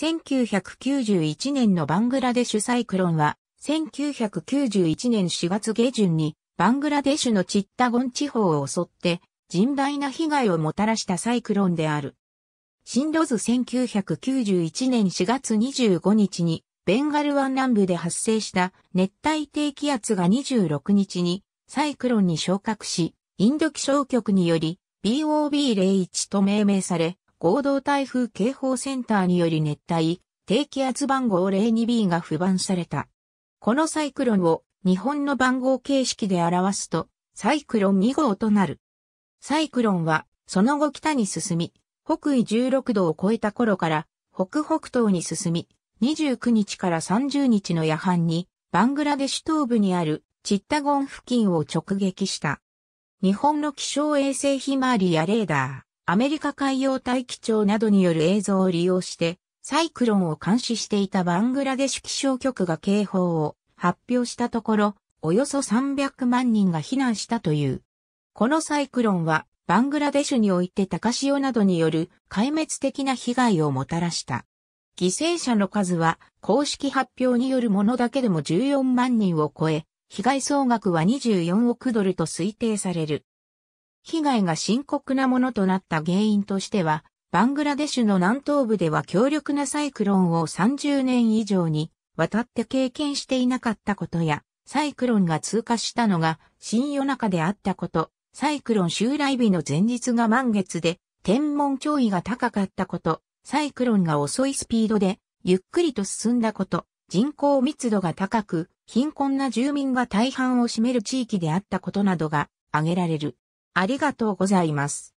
1991年のバングラデシュサイクロンは、1991年4月下旬に、バングラデシュのチッタゴン地方を襲って、甚大な被害をもたらしたサイクロンである。進路図1991年4月25日に、ベンガル湾南部で発生した熱帯低気圧が26日にサイクロンに昇格し、インド気象局により BOB01 と命名され、合同台風警報センターにより熱帯低気圧番号 02B が不番された。このサイクロンを日本の番号形式で表すとサイクロン2号となる。サイクロンはその後北に進み、北緯16度を超えた頃から北北東に進み、29日から30日の夜半にバングラデシュ東部にあるチッタゴン付近を直撃した。日本の気象衛星ひまわりやレーダー、アメリカ海洋大気庁などによる映像を利用して、サイクロンを監視していたバングラデシュ気象局が警報を発表したところ、およそ300万人が避難したという。このサイクロンは、バングラデシュにおいて高潮などによる壊滅的な被害をもたらした。犠牲者の数は、公式発表によるものだけでも14万人を超え、被害総額は24億ドルと推定される。被害が深刻なものとなった原因としては、バングラデシュの南東部では強力なサイクロンを30年以上に渡って経験していなかったことや、サイクロンが通過したのが新夜中であったこと、サイクロン襲来日の前日が満月で、天文潮位が高かったこと、サイクロンが遅いスピードで、ゆっくりと進んだこと、人口密度が高く、貧困な住民が大半を占める地域であったことなどが挙げられる。ありがとうございます。